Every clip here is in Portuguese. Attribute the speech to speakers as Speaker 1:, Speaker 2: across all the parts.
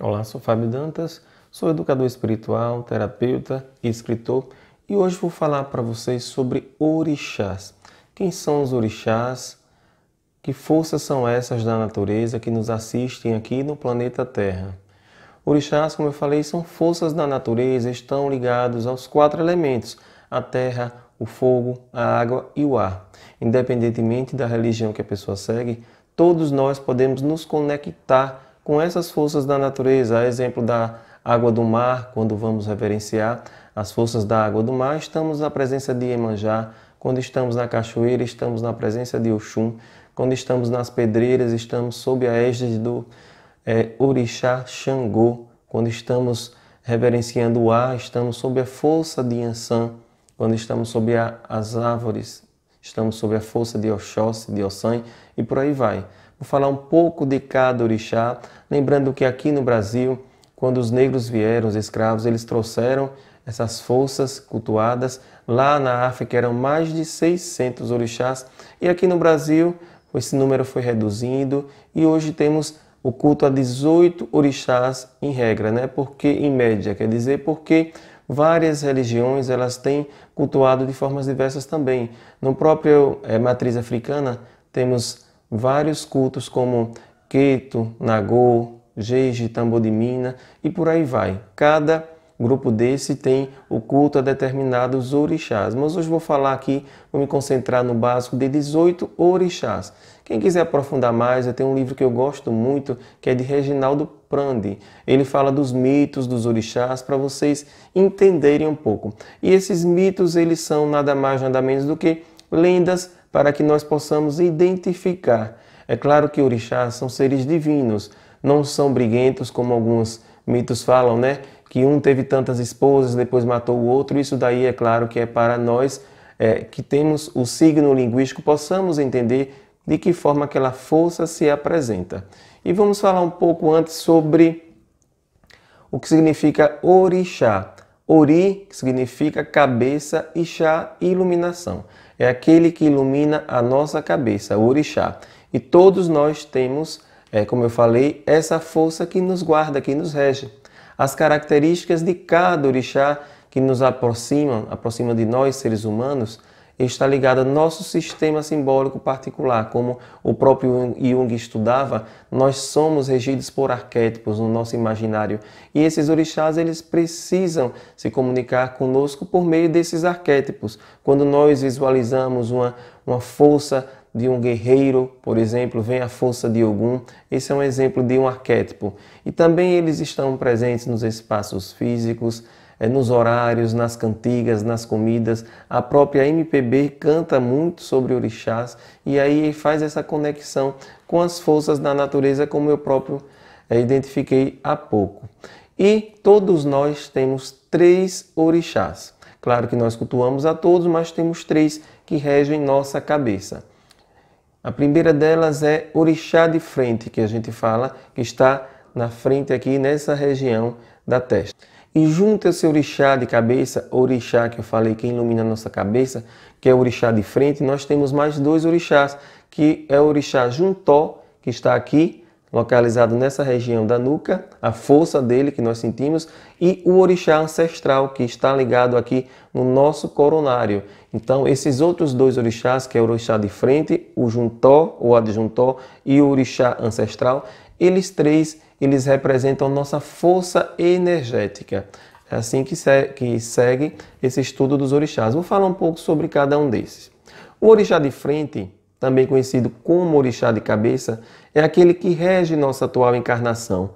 Speaker 1: Olá, sou Fábio Dantas, sou educador espiritual, terapeuta e escritor e hoje vou falar para vocês sobre orixás. Quem são os orixás? Que forças são essas da natureza que nos assistem aqui no planeta Terra? Orixás, como eu falei, são forças da natureza, estão ligados aos quatro elementos: a terra, o fogo, a água e o ar. Independentemente da religião que a pessoa segue, todos nós podemos nos conectar com essas forças da natureza, a exemplo da água do mar, quando vamos reverenciar as forças da água do mar, estamos na presença de Iemanjá, quando estamos na cachoeira, estamos na presença de Oxum, quando estamos nas pedreiras, estamos sob a égide do é, Orixá Xangô, quando estamos reverenciando o ar, estamos sob a força de Yansan, quando estamos sob a, as árvores, estamos sob a força de Oxóssi, de Ossan e por aí vai. Vou falar um pouco de cada orixá, lembrando que aqui no Brasil, quando os negros vieram, os escravos, eles trouxeram essas forças cultuadas. Lá na África eram mais de 600 orixás e aqui no Brasil esse número foi reduzindo e hoje temos o culto a 18 orixás em regra, né? Porque em média, quer dizer, porque várias religiões elas têm cultuado de formas diversas também. No próprio é, matriz africana temos vários cultos como Keto, Nagô, Jeje, Tambor de Mina e por aí vai. Cada grupo desse tem o culto a determinados orixás, mas hoje vou falar aqui, vou me concentrar no básico de 18 orixás. Quem quiser aprofundar mais, eu tenho um livro que eu gosto muito, que é de Reginaldo Prandi. Ele fala dos mitos dos orixás para vocês entenderem um pouco. E esses mitos, eles são nada mais nada menos do que lendas para que nós possamos identificar. É claro que orixás são seres divinos, não são briguentos como alguns mitos falam, né? Que um teve tantas esposas, depois matou o outro. Isso daí é claro que é para nós é, que temos o signo linguístico possamos entender de que forma aquela força se apresenta. E vamos falar um pouco antes sobre o que significa orixá. Ori significa cabeça e chá iluminação é aquele que ilumina a nossa cabeça, o orixá. E todos nós temos, é, como eu falei, essa força que nos guarda, que nos rege. As características de cada orixá que nos aproximam, aproxima de nós, seres humanos, está ligada ao nosso sistema simbólico particular. Como o próprio Jung estudava, nós somos regidos por arquétipos no nosso imaginário. E esses orixás, eles precisam se comunicar conosco por meio desses arquétipos. Quando nós visualizamos uma, uma força de um guerreiro, por exemplo, vem a força de Ogum. Esse é um exemplo de um arquétipo. E também eles estão presentes nos espaços físicos, é nos horários, nas cantigas, nas comidas. A própria MPB canta muito sobre orixás e aí faz essa conexão com as forças da natureza, como eu próprio eh, identifiquei há pouco. E todos nós temos três orixás. Claro que nós cultuamos a todos, mas temos três que regem nossa cabeça. A primeira delas é orixá de frente, que a gente fala, que está na frente aqui nessa região da testa e junta esse orixá de cabeça, orixá que eu falei que ilumina a nossa cabeça, que é o orixá de frente, nós temos mais dois orixás, que é o orixá Juntó, que está aqui, localizado nessa região da nuca, a força dele que nós sentimos, e o orixá ancestral, que está ligado aqui no nosso coronário. Então, esses outros dois orixás, que é o orixá de frente, o Juntó, o Adjuntó e o orixá ancestral, eles três eles representam nossa força energética. É assim que, se, que segue esse estudo dos orixás. Vou falar um pouco sobre cada um desses. O orixá de frente, também conhecido como orixá de cabeça, é aquele que rege nossa atual encarnação.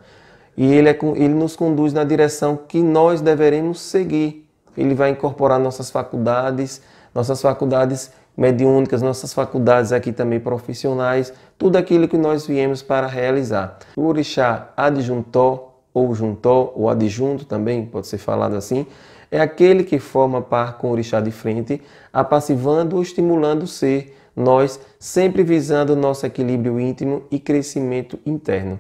Speaker 1: E ele, é, ele nos conduz na direção que nós deveremos seguir. Ele vai incorporar nossas faculdades, nossas faculdades mediúnicas, nossas faculdades aqui também profissionais, tudo aquilo que nós viemos para realizar. O orixá adjuntó ou juntó ou adjunto também, pode ser falado assim, é aquele que forma par com o orixá de frente, apassivando ou estimulando o ser, nós sempre visando nosso equilíbrio íntimo e crescimento interno.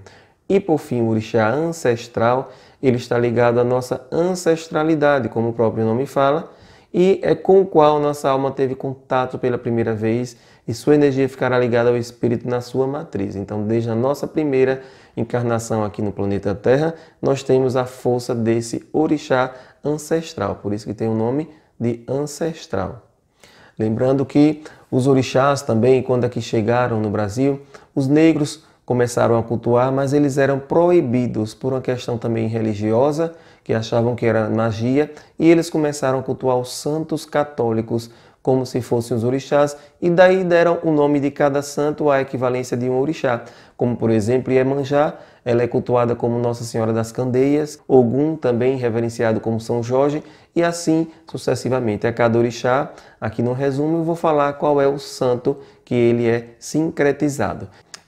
Speaker 1: E por fim, o orixá ancestral, ele está ligado à nossa ancestralidade, como o próprio nome fala, e é com o qual nossa alma teve contato pela primeira vez e sua energia ficará ligada ao espírito na sua matriz. Então, desde a nossa primeira encarnação aqui no planeta Terra, nós temos a força desse orixá ancestral, por isso que tem o nome de ancestral. Lembrando que os orixás também, quando aqui é chegaram no Brasil, os negros começaram a cultuar, mas eles eram proibidos por uma questão também religiosa que achavam que era magia, e eles começaram a cultuar os santos católicos como se fossem os orixás, e daí deram o nome de cada santo à equivalência de um orixá, como por exemplo Iemanjá, ela é cultuada como Nossa Senhora das Candeias, Ogum também reverenciado como São Jorge, e assim sucessivamente. A cada orixá, aqui no resumo, eu vou falar qual é o santo que ele é sincretizado.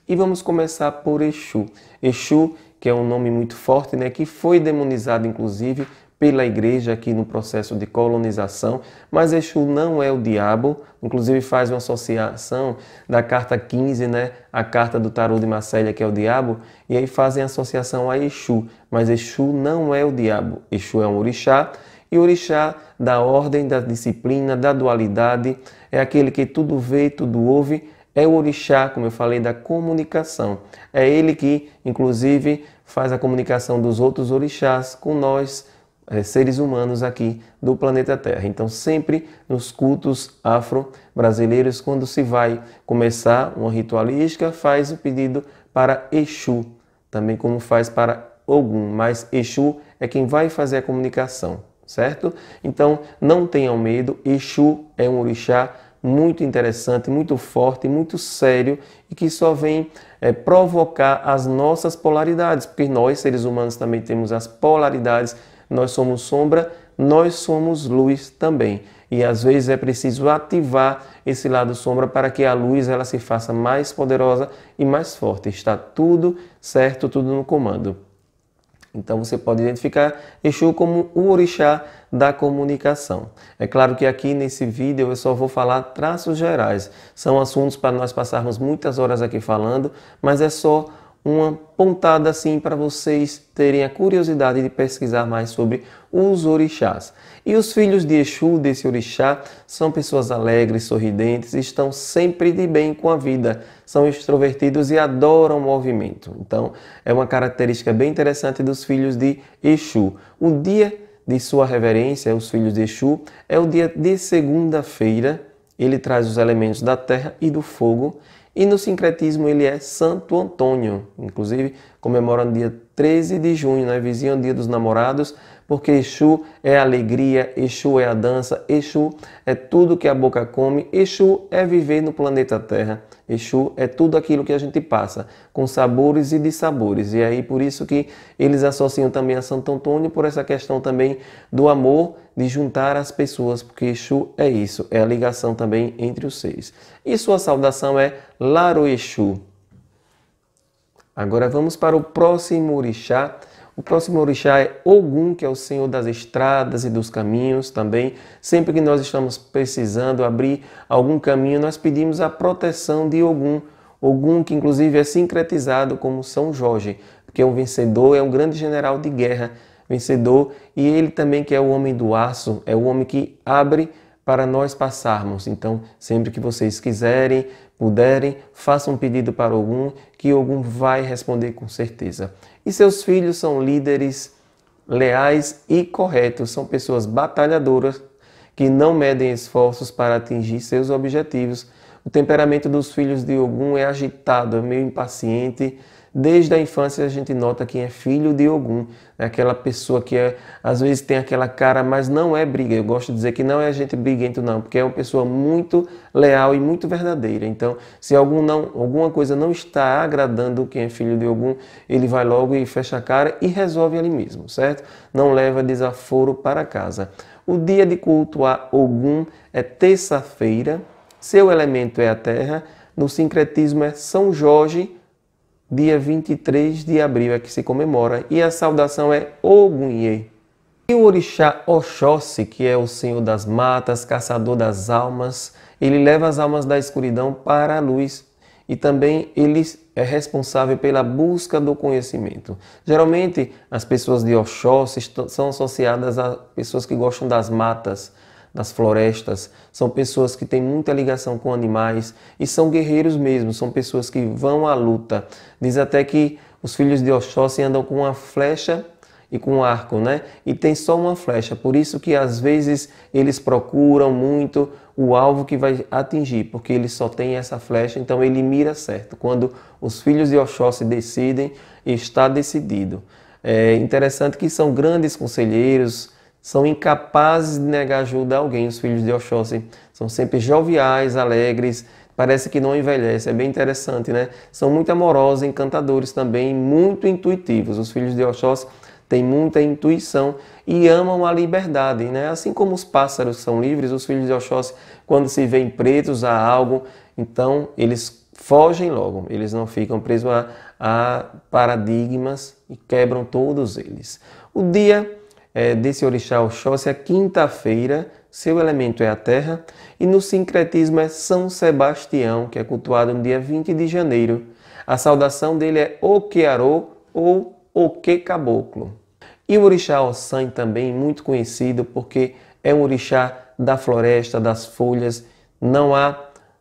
Speaker 1: E vamos começar por Exu. Exu que é um nome muito forte, né, que foi demonizado inclusive pela igreja aqui no processo de colonização, mas Exu não é o diabo, inclusive faz uma associação da carta 15, né, a carta do tarô de Marselha que é o diabo, e aí fazem associação a Exu, mas Exu não é o diabo, Exu é um orixá, e orixá da ordem, da disciplina, da dualidade, é aquele que tudo vê e tudo ouve, é o orixá, como eu falei, da comunicação. É ele que, inclusive, faz a comunicação dos outros orixás com nós, eh, seres humanos aqui do planeta Terra. Então, sempre nos cultos afro-brasileiros, quando se vai começar uma ritualística, faz o pedido para Exu, também como faz para Ogum, mas Exu é quem vai fazer a comunicação, certo? Então, não tenham medo, Exu é um orixá muito interessante, muito forte, muito sério e que só vem é, provocar as nossas polaridades, porque nós, seres humanos, também temos as polaridades, nós somos sombra, nós somos luz também. E às vezes é preciso ativar esse lado sombra para que a luz ela se faça mais poderosa e mais forte. Está tudo certo, tudo no comando. Então você pode identificar Exu como o orixá da comunicação. É claro que aqui nesse vídeo eu só vou falar traços gerais. São assuntos para nós passarmos muitas horas aqui falando, mas é só uma pontada assim para vocês terem a curiosidade de pesquisar mais sobre os orixás. E os filhos de Exu, desse orixá, são pessoas alegres, sorridentes, estão sempre de bem com a vida, são extrovertidos e adoram movimento. Então, é uma característica bem interessante dos filhos de Exu. O dia de sua reverência, os filhos de Exu, é o dia de segunda-feira. Ele traz os elementos da terra e do fogo e no sincretismo ele é Santo Antônio, inclusive comemora no dia 13 de junho, né, vizinho Dia dos Namorados, porque Exu é a alegria, Exu é a dança, Exu é tudo que a boca come, Exu é viver no planeta Terra. Exu é tudo aquilo que a gente passa, com sabores e dissabores. E aí por isso que eles associam também a Santo Antônio por essa questão também do amor, de juntar as pessoas, porque Exu é isso, é a ligação também entre os seis. E sua saudação é Laro Exu. Agora vamos para o próximo orixá, o próximo orixá é Ogum, que é o senhor das estradas e dos caminhos também. Sempre que nós estamos precisando abrir algum caminho, nós pedimos a proteção de Ogum. Ogum, que inclusive é sincretizado como São Jorge, porque é um vencedor, é um grande general de guerra, vencedor, e ele também que é o homem do aço, é o homem que abre para nós passarmos. Então, sempre que vocês quiserem, puderem, façam um pedido para Ogum, que Ogum vai responder com certeza e seus filhos são líderes leais e corretos, são pessoas batalhadoras que não medem esforços para atingir seus objetivos. O temperamento dos filhos de Ogum é agitado, é meio impaciente, Desde a infância a gente nota quem é filho de algum, né? aquela pessoa que é, às vezes tem aquela cara, mas não é briga. Eu gosto de dizer que não é a gente briguento não, porque é uma pessoa muito leal e muito verdadeira. Então, se algum não, alguma coisa não está agradando quem é filho de algum, ele vai logo e fecha a cara e resolve ali mesmo, certo? Não leva desaforo para casa. O dia de culto a Ogum é terça-feira. Seu elemento é a terra. No sincretismo é São Jorge dia 23 de abril é que se comemora e a saudação é Ogunye. E o orixá Oxóssi, que é o senhor das matas, caçador das almas, ele leva as almas da escuridão para a luz e também ele é responsável pela busca do conhecimento. Geralmente, as pessoas de Oxóssi são associadas a pessoas que gostam das matas, nas florestas, são pessoas que têm muita ligação com animais e são guerreiros mesmo, são pessoas que vão à luta. Diz até que os filhos de Oxóssi andam com uma flecha e com um arco, né? E tem só uma flecha, por isso que às vezes eles procuram muito o alvo que vai atingir, porque ele só tem essa flecha, então ele mira certo. Quando os filhos de Oxóssi decidem, está decidido. É interessante que são grandes conselheiros, são incapazes de negar ajuda a alguém. Os filhos de Oxóssi são sempre joviais, alegres, parece que não envelhecem. É bem interessante, né? São muito amorosos, encantadores também, muito intuitivos. Os filhos de Oxóssi têm muita intuição e amam a liberdade, né? Assim como os pássaros são livres, os filhos de Oxóssi, quando se veem presos a algo, então eles fogem logo, eles não ficam presos a, a paradigmas e quebram todos eles. O dia é, desse orixá Oxóssi é quinta-feira, seu elemento é a terra, e no sincretismo é São Sebastião, que é cultuado no dia 20 de janeiro. A saudação dele é Oquearô ou Oque Caboclo. E o orixá Ossan também muito conhecido porque é um orixá da floresta, das folhas, não há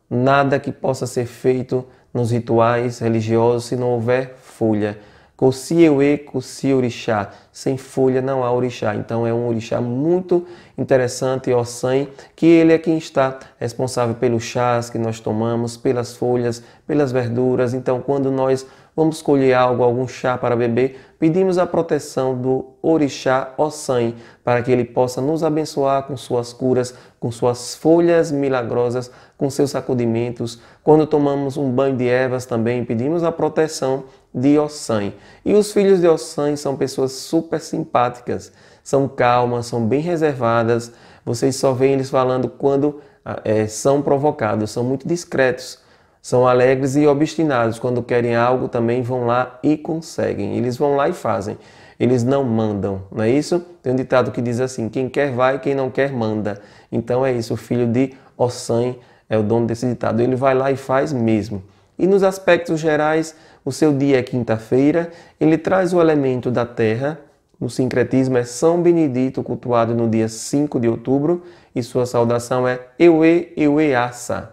Speaker 1: nada que possa ser feito nos rituais religiosos se não houver folha. Kosiewe Kosi Orixá. Sem folha não há orixá. Então é um orixá muito interessante, Ossan, que ele é quem está responsável pelos chás que nós tomamos, pelas folhas, pelas verduras. Então quando nós vamos colher algo, algum chá para beber, pedimos a proteção do orixá Ossan, para que ele possa nos abençoar com suas curas, com suas folhas milagrosas, com seus sacudimentos. Quando tomamos um banho de ervas também, pedimos a proteção de Ossan. E os filhos de Ossan são pessoas super simpáticas, são calmas, são bem reservadas. Vocês só veem eles falando quando ah, é, são provocados, são muito discretos, são alegres e obstinados. Quando querem algo também vão lá e conseguem. Eles vão lá e fazem. Eles não mandam, não é isso? Tem um ditado que diz assim: quem quer vai, quem não quer manda. Então é isso, o filho de Ossan é o dono desse ditado. Ele vai lá e faz mesmo. E nos aspectos gerais, o seu dia é quinta-feira, ele traz o elemento da terra, no sincretismo é São Benedito, cultuado no dia 5 de outubro, e sua saudação é Ewe Asa.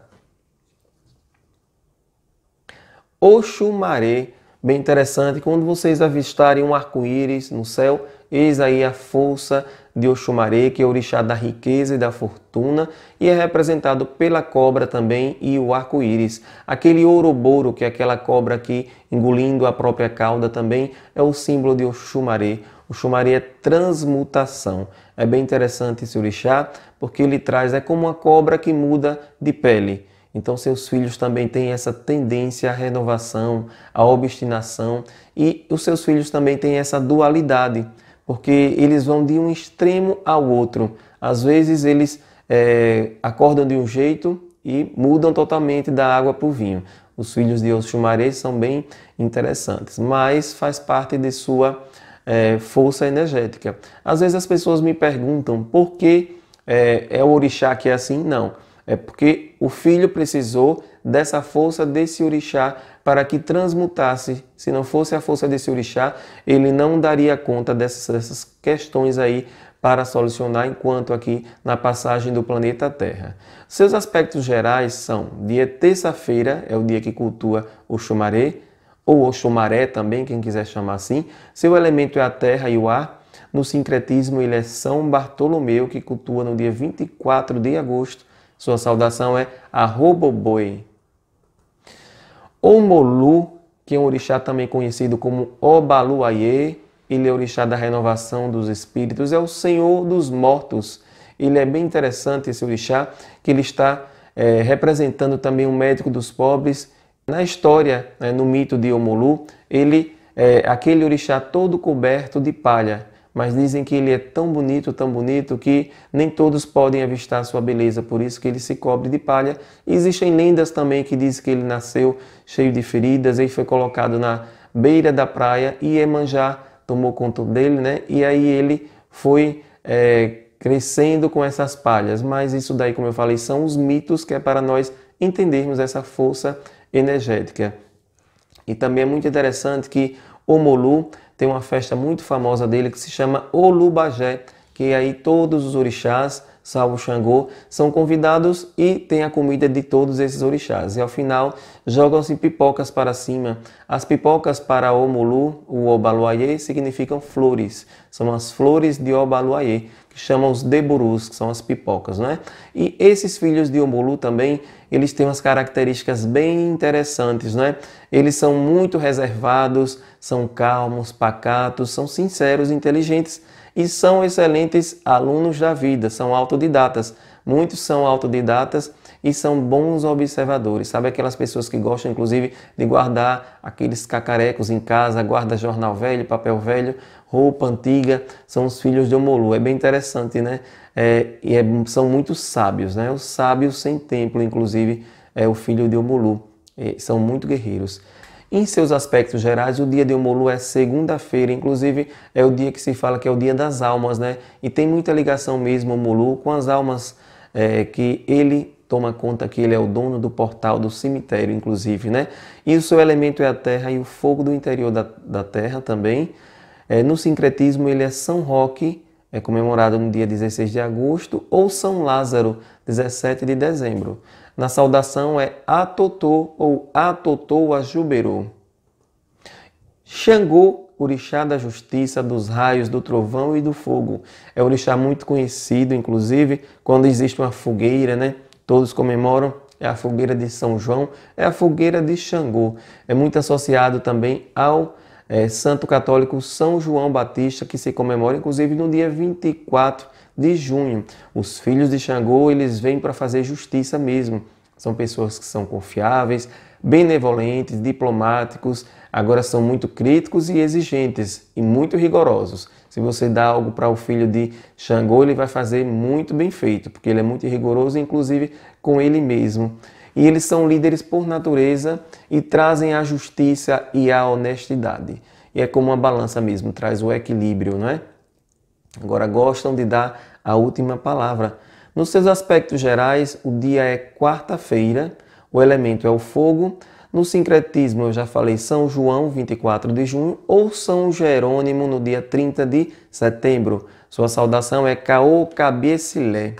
Speaker 1: Oxumaré, bem interessante, quando vocês avistarem um arco-íris no céu, eis aí a força de Oxumaré, que é o orixá da riqueza e da fortuna, e é representado pela cobra também e o arco-íris. Aquele ouroboro, que é aquela cobra aqui engolindo a própria cauda também, é o símbolo de Oxumaré. Oxumaré é transmutação. É bem interessante esse orixá, porque ele traz, é como uma cobra que muda de pele. Então, seus filhos também têm essa tendência à renovação, à obstinação, e os seus filhos também têm essa dualidade porque eles vão de um extremo ao outro. Às vezes eles é, acordam de um jeito e mudam totalmente da água para o vinho. Os filhos de Oxumaré são bem interessantes, mas faz parte de sua é, força energética. Às vezes as pessoas me perguntam por que é, é o orixá que é assim? Não, é porque o filho precisou dessa força desse orixá para que transmutasse. Se não fosse a força desse orixá, ele não daria conta dessas, dessas questões aí para solucionar, enquanto aqui na passagem do planeta Terra. Seus aspectos gerais são dia terça-feira, é o dia que cultua o Xumaré, ou o Oxumaré também, quem quiser chamar assim. Seu elemento é a terra e o ar. No sincretismo, ele é São Bartolomeu, que cultua no dia 24 de agosto. Sua saudação é arroba boi. Omolu, que é um orixá também conhecido como Obaluayê, ele é orixá da renovação dos espíritos, é o senhor dos mortos. Ele é bem interessante esse orixá, que ele está é, representando também o um médico dos pobres. Na história, né, no mito de Omolu, ele é aquele orixá todo coberto de palha mas dizem que ele é tão bonito, tão bonito, que nem todos podem avistar sua beleza, por isso que ele se cobre de palha. E existem lendas também que dizem que ele nasceu cheio de feridas, ele foi colocado na beira da praia e Emanjá tomou conta dele, né? E aí ele foi é, crescendo com essas palhas. Mas isso daí, como eu falei, são os mitos que é para nós entendermos essa força energética. E também é muito interessante que Omolu tem uma festa muito famosa dele que se chama Olubajé, que é aí todos os orixás salvo Xangô, são convidados e têm a comida de todos esses orixás. E ao final jogam-se pipocas para cima. As pipocas para Omulu, o Obaluayê, significam flores. São as flores de Obaluayê, que chamam os deburus, que são as pipocas, é? E esses filhos de Omulu também, eles têm umas características bem interessantes, é? Eles são muito reservados, são calmos, pacatos, são sinceros, inteligentes e são excelentes alunos da vida, são autodidatas. Muitos são autodidatas e são bons observadores. Sabe aquelas pessoas que gostam, inclusive, de guardar aqueles cacarecos em casa, guarda jornal velho, papel velho, roupa antiga, são os filhos de Omolu. É bem interessante, né? É, e é, são muito sábios, né? O sábio sem templo, inclusive, é o filho de Omolu. É, são muito guerreiros. Em seus aspectos gerais, o dia de Omolu é segunda-feira, inclusive é o dia que se fala que é o dia das almas, né? E tem muita ligação mesmo Omolu com as almas é, que ele toma conta que ele é o dono do portal do cemitério, inclusive, né? E o seu elemento é a terra e o fogo do interior da, da terra também. É, no sincretismo, ele é São Roque, é comemorado no dia 16 de agosto, ou São Lázaro, 17 de dezembro. Na saudação é Atotô ou Atotô Ajuberô. Xangô, orixá da justiça, dos raios, do trovão e do fogo. É um orixá muito conhecido, inclusive, quando existe uma fogueira, né? Todos comemoram. É a fogueira de São João, é a fogueira de Xangô. É muito associado também ao é, santo católico São João Batista, que se comemora, inclusive, no dia 24 de junho. Os filhos de Xangô, eles vêm para fazer justiça mesmo. São pessoas que são confiáveis, benevolentes, diplomáticos, agora são muito críticos e exigentes e muito rigorosos. Se você dá algo para o filho de Xangô, ele vai fazer muito bem feito, porque ele é muito rigoroso, inclusive com ele mesmo. E eles são líderes por natureza e trazem a justiça e a honestidade. E é como uma balança mesmo, traz o equilíbrio, não é? Agora gostam de dar a última palavra. Nos seus aspectos gerais, o dia é quarta-feira, o elemento é o fogo. No sincretismo, eu já falei São João, 24 de junho, ou São Jerônimo, no dia 30 de setembro. Sua saudação é Caô Cabecilé.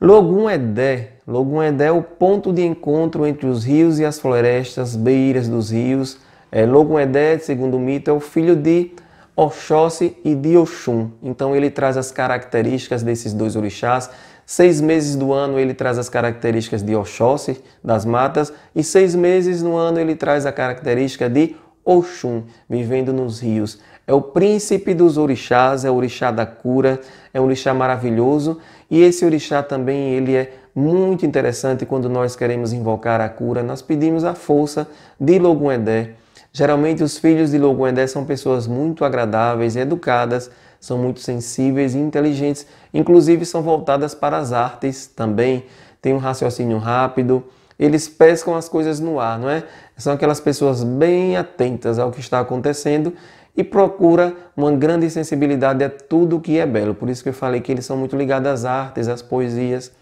Speaker 1: Logum Edé. Logum Edé é o ponto de encontro entre os rios e as florestas, beiras dos rios. É, Logum Edé, segundo o mito, é o filho de Oxóssi e de Oxum. Então ele traz as características desses dois orixás. Seis meses do ano ele traz as características de Oxóssi, das matas, e seis meses no ano ele traz a característica de Oxum, vivendo nos rios. É o príncipe dos orixás, é o orixá da cura, é um orixá maravilhoso, e esse orixá também ele é muito interessante quando nós queremos invocar a cura, nós pedimos a força de Logumedé Geralmente, os filhos de Loguendé são pessoas muito agradáveis e educadas, são muito sensíveis e inteligentes, inclusive são voltadas para as artes também, têm um raciocínio rápido, eles pescam as coisas no ar, não é? São aquelas pessoas bem atentas ao que está acontecendo e procura uma grande sensibilidade a tudo o que é belo. Por isso que eu falei que eles são muito ligados às artes, às poesias.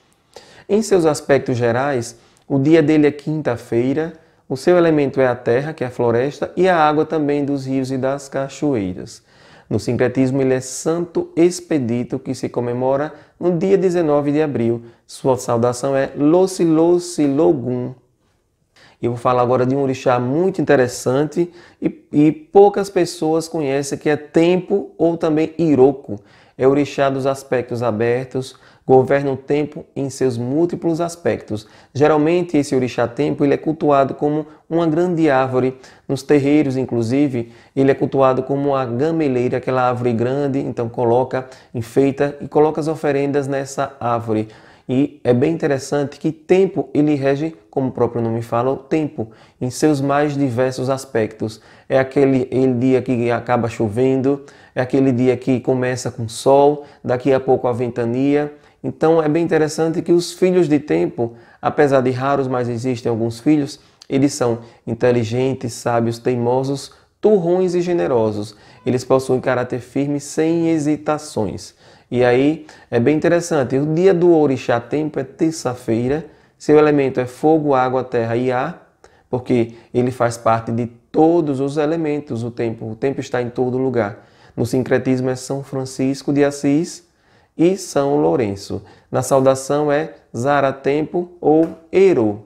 Speaker 1: Em seus aspectos gerais, o dia dele é quinta-feira, o seu elemento é a terra, que é a floresta, e a água também dos rios e das cachoeiras. No sincretismo, ele é Santo Expedito, que se comemora no dia 19 de abril. Sua saudação é Loci Loci Logum. Eu vou falar agora de um orixá muito interessante e, e poucas pessoas conhecem, que é Tempo ou também Iroco. É o orixá dos aspectos abertos, governa o tempo em seus múltiplos aspectos. Geralmente, esse orixá-tempo ele é cultuado como uma grande árvore. Nos terreiros, inclusive, ele é cultuado como a gameleira, aquela árvore grande, então coloca, enfeita e coloca as oferendas nessa árvore. E é bem interessante que tempo ele rege, como o próprio nome fala, o tempo em seus mais diversos aspectos. É aquele dia que acaba chovendo, é aquele dia que começa com sol, daqui a pouco a ventania, então é bem interessante que os filhos de tempo, apesar de raros, mas existem alguns filhos, eles são inteligentes, sábios, teimosos, turrões e generosos. Eles possuem caráter firme sem hesitações. E aí é bem interessante. O dia do orixá tempo é terça-feira. Seu elemento é fogo, água, terra e ar, porque ele faz parte de todos os elementos. O tempo, o tempo está em todo lugar. No sincretismo é São Francisco de Assis e São Lourenço. Na saudação é Zaratempo ou Ero.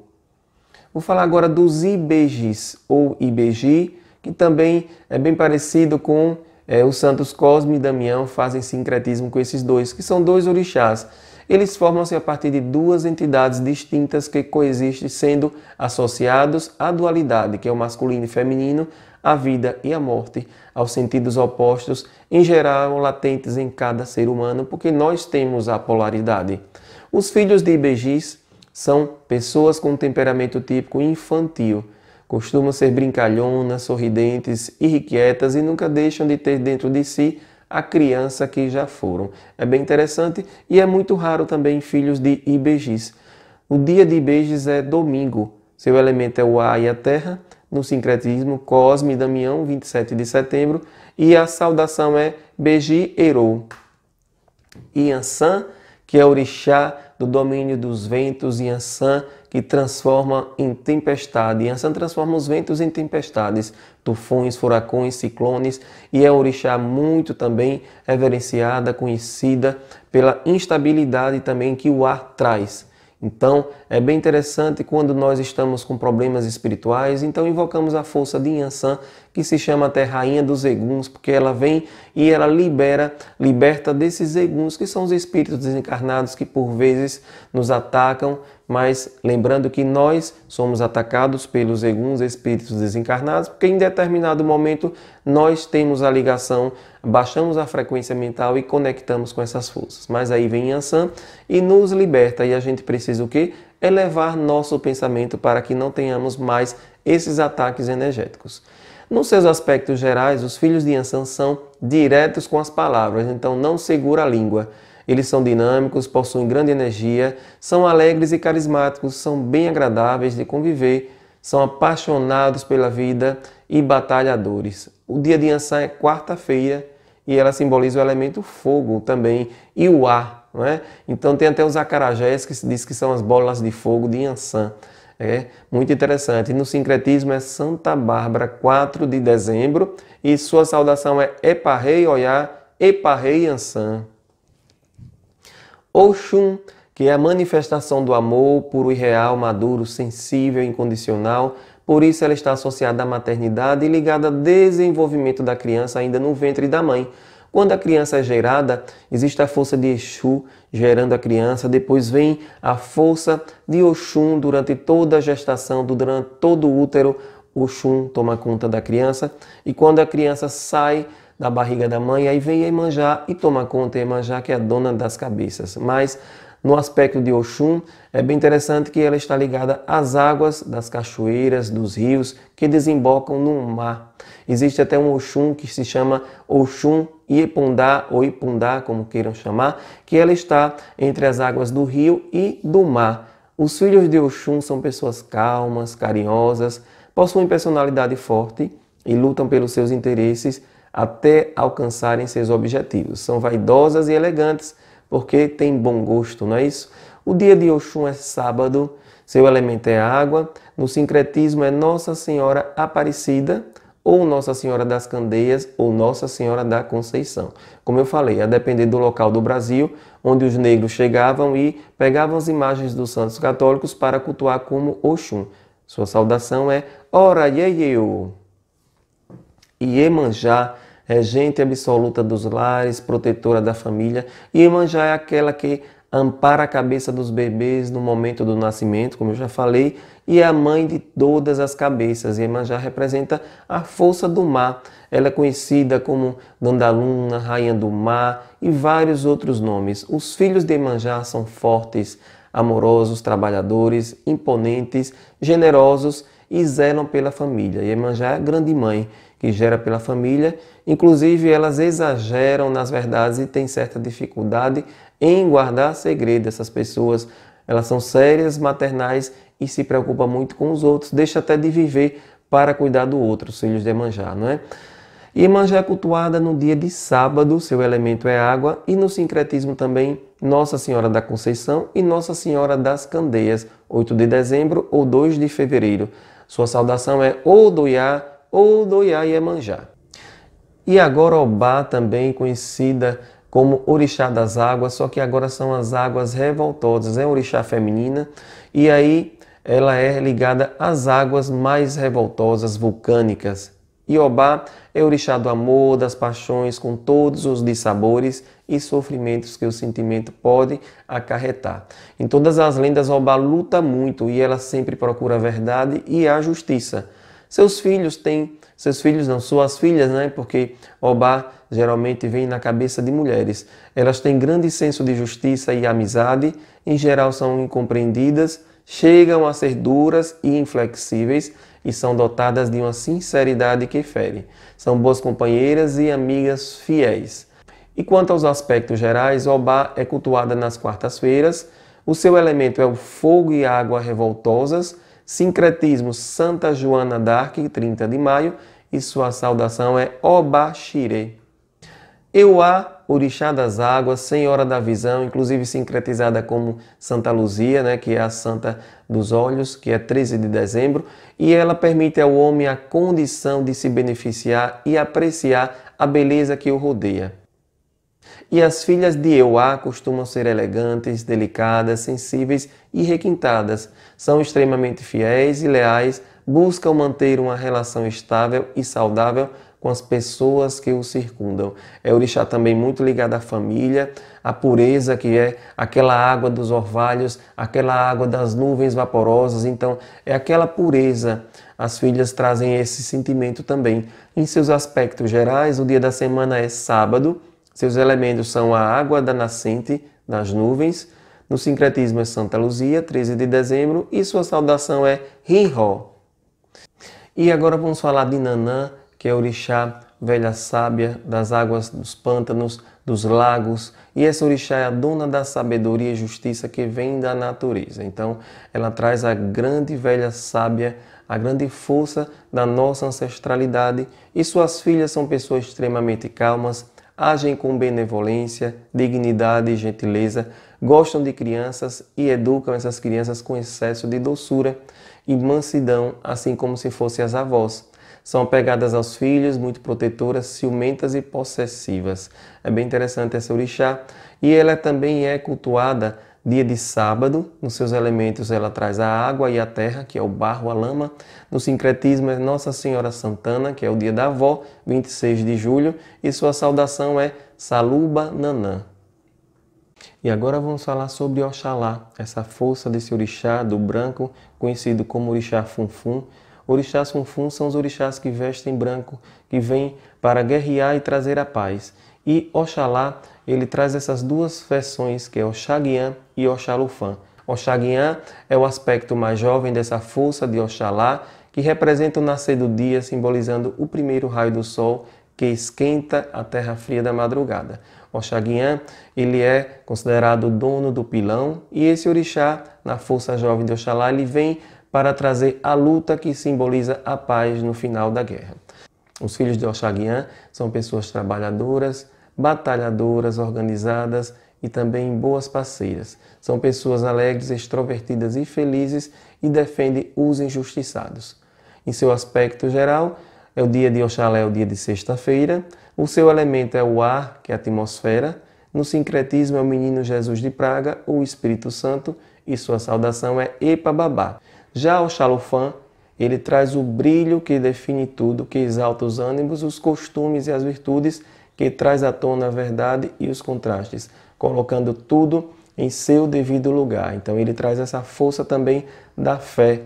Speaker 1: Vou falar agora dos IBGs ou IBG, que também é bem parecido com é, os santos Cosme e Damião, fazem sincretismo com esses dois, que são dois orixás. Eles formam-se a partir de duas entidades distintas que coexistem, sendo associados à dualidade, que é o masculino e feminino, a vida e a morte, aos sentidos opostos, em geral latentes em cada ser humano, porque nós temos a polaridade. Os filhos de Ibejis são pessoas com temperamento típico infantil. Costumam ser brincalhonas, sorridentes, irrequietas e nunca deixam de ter dentro de si a criança que já foram. É bem interessante e é muito raro também filhos de Ibejis. O dia de Ibejis é domingo. Seu elemento é o ar e a terra no sincretismo Cosme Damião, 27 de setembro, e a saudação é Beji e Ansan que é orixá do domínio dos ventos, Ansan que transforma em tempestade. Ansan transforma os ventos em tempestades, tufões, furacões, ciclones, e é um orixá muito também reverenciada, conhecida pela instabilidade também que o ar traz. Então, é bem interessante quando nós estamos com problemas espirituais, então invocamos a força de Yansan, que se chama até Rainha dos Eguns, porque ela vem e ela libera, liberta desses eguns, que são os espíritos desencarnados que por vezes nos atacam mas lembrando que nós somos atacados pelos alguns espíritos desencarnados, porque em determinado momento nós temos a ligação, baixamos a frequência mental e conectamos com essas forças. Mas aí vem Ansan e nos liberta e a gente precisa o quê? Elevar nosso pensamento para que não tenhamos mais esses ataques energéticos. Nos seus aspectos gerais, os filhos de Ansan são diretos com as palavras, então não segura a língua. Eles são dinâmicos, possuem grande energia, são alegres e carismáticos, são bem agradáveis de conviver, são apaixonados pela vida e batalhadores. O dia de Ansan é quarta-feira e ela simboliza o elemento fogo também e o ar. Não é? Então tem até os acarajés que se diz que são as bolas de fogo de Ansan. É muito interessante. No sincretismo é Santa Bárbara, 4 de dezembro, e sua saudação é Eparrei Oiá, Eparrei Ansan. Oxum, que é a manifestação do amor puro e real, maduro, sensível, incondicional. Por isso ela está associada à maternidade e ligada ao desenvolvimento da criança ainda no ventre da mãe. Quando a criança é gerada, existe a força de Exu gerando a criança, depois vem a força de Oxum durante toda a gestação, durante todo o útero. Oxum toma conta da criança e quando a criança sai da barriga da mãe, aí vem a Imanjá e toma conta Imanjá que é a dona das cabeças. Mas no aspecto de Oxum, é bem interessante que ela está ligada às águas das cachoeiras, dos rios que desembocam no mar. Existe até um Oxum que se chama Oxum Iepundá ou Ipundá, como queiram chamar, que ela está entre as águas do rio e do mar. Os filhos de Oxum são pessoas calmas, carinhosas, possuem personalidade forte e lutam pelos seus interesses até alcançarem seus objetivos. São vaidosas e elegantes porque têm bom gosto, não é isso? O dia de Oxum é sábado, seu elemento é água, no sincretismo é Nossa Senhora Aparecida ou Nossa Senhora das Candeias ou Nossa Senhora da Conceição. Como eu falei, a depender do local do Brasil, onde os negros chegavam e pegavam as imagens dos santos católicos para cultuar como Oxum. Sua saudação é Ora Yeyeu. Iemanjá é gente absoluta dos lares, protetora da família. Iemanjá é aquela que ampara a cabeça dos bebês no momento do nascimento, como eu já falei, e é a mãe de todas as cabeças. Iemanjá representa a força do mar. Ela é conhecida como Dandaluna, Rainha do Mar e vários outros nomes. Os filhos de Iemanjá são fortes, amorosos, trabalhadores, imponentes, generosos e zelam pela família. Iemanjá é a grande mãe que gera pela família, inclusive elas exageram nas verdades e têm certa dificuldade em guardar segredo. Essas pessoas, elas são sérias, maternais e se preocupam muito com os outros, deixa até de viver para cuidar do outro, os filhos de Iemanjá, não é? Iemanjá é cultuada no dia de sábado, seu elemento é água, e no sincretismo também Nossa Senhora da Conceição e Nossa Senhora das Candeias, 8 de dezembro ou 2 de fevereiro. Sua saudação é Odoiá, Odoiá Iemanjá. E agora Obá, também conhecida como orixá das águas, só que agora são as águas revoltosas, é orixá feminina, e aí ela é ligada às águas mais revoltosas vulcânicas. Obá é orixá do amor, das paixões, com todos os dissabores e sofrimentos que o sentimento pode acarretar. Em todas as lendas, Oba luta muito e ela sempre procura a verdade e a justiça. Seus filhos têm, seus filhos não, suas filhas, né? Porque Oba geralmente vem na cabeça de mulheres. Elas têm grande senso de justiça e amizade, em geral são incompreendidas, chegam a ser duras e inflexíveis e são dotadas de uma sinceridade que fere. São boas companheiras e amigas fiéis. E quanto aos aspectos gerais, Obá é cultuada nas quartas-feiras, o seu elemento é o fogo e água revoltosas, sincretismo Santa Joana d'Arc, 30 de maio, e sua saudação é Obá Xire. Euá, orixá das águas, senhora da visão, inclusive sincretizada como Santa Luzia, né, que é a santa dos olhos, que é 13 de dezembro, e ela permite ao homem a condição de se beneficiar e apreciar a beleza que o rodeia. E as filhas de Euá costumam ser elegantes, delicadas, sensíveis e requintadas. São extremamente fiéis e leais, buscam manter uma relação estável e saudável com as pessoas que o circundam. É orixá também muito ligado à família, à pureza que é aquela água dos orvalhos, aquela água das nuvens vaporosas, então é aquela pureza. As filhas trazem esse sentimento também. Em seus aspectos gerais, o dia da semana é sábado, seus elementos são a água da nascente nas nuvens, no sincretismo é Santa Luzia, 13 de dezembro, e sua saudação é Rinho. E agora vamos falar de Nanã, que é orixá velha sábia das águas dos pântanos, dos lagos, e essa orixá é a dona da sabedoria e justiça que vem da natureza. Então, ela traz a grande velha sábia, a grande força da nossa ancestralidade, e suas filhas são pessoas extremamente calmas, agem com benevolência, dignidade e gentileza, gostam de crianças e educam essas crianças com excesso de doçura e mansidão, assim como se fossem as avós. São apegadas aos filhos, muito protetoras, ciumentas e possessivas. É bem interessante essa orixá. E ela também é cultuada Dia de sábado, nos seus elementos ela traz a água e a terra, que é o barro, a lama. No sincretismo é Nossa Senhora Santana, que é o dia da avó, 26 de julho, e sua saudação é Saluba Nanã. E agora vamos falar sobre Oxalá, essa força desse orixá do branco, conhecido como orixá Funfun. Orixás Funfun são os orixás que vestem branco, que vêm para guerrear e trazer a paz. E Oxalá ele traz essas duas versões que é Oxaguian e Oxalufã. Oxaguian é o aspecto mais jovem dessa força de Oxalá, que representa o nascer do dia, simbolizando o primeiro raio do sol que esquenta a terra fria da madrugada. Oxaguian, ele é considerado o dono do pilão e esse orixá, na força jovem de Oxalá, ele vem para trazer a luta que simboliza a paz no final da guerra. Os filhos de Oxaguian são pessoas trabalhadoras, batalhadoras, organizadas e também boas parceiras. São pessoas alegres, extrovertidas e felizes e defendem os injustiçados. Em seu aspecto geral, é o dia de Oxalá, é o dia de sexta-feira. O seu elemento é o ar, que é a atmosfera. No sincretismo é o menino Jesus de Praga, o Espírito Santo, e sua saudação é Epa Babá. Já o Xalofã, ele traz o brilho que define tudo, que exalta os ânimos, os costumes e as virtudes que traz à tona a verdade e os contrastes, colocando tudo em seu devido lugar. Então ele traz essa força também da fé.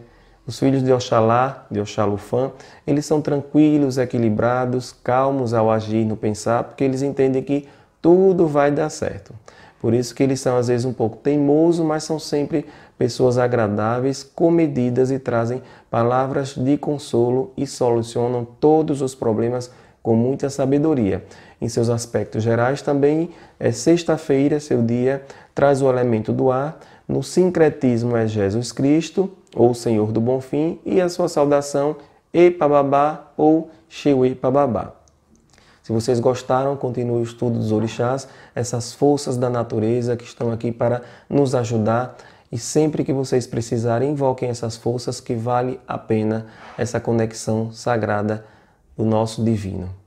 Speaker 1: Os filhos de Oxalá, de Oxalufã, eles são tranquilos, equilibrados, calmos ao agir, no pensar, porque eles entendem que tudo vai dar certo. Por isso que eles são às vezes um pouco teimosos, mas são sempre pessoas agradáveis, comedidas e trazem palavras de consolo e solucionam todos os problemas com muita sabedoria em seus aspectos gerais, também é sexta-feira, seu dia, traz o elemento do ar, no sincretismo é Jesus Cristo, ou Senhor do Bom Fim, e a sua saudação Epababá ou Pababá. Se vocês gostaram, continue o estudo dos orixás, essas forças da natureza que estão aqui para nos ajudar e sempre que vocês precisarem, invoquem essas forças que vale a pena essa conexão sagrada do nosso divino.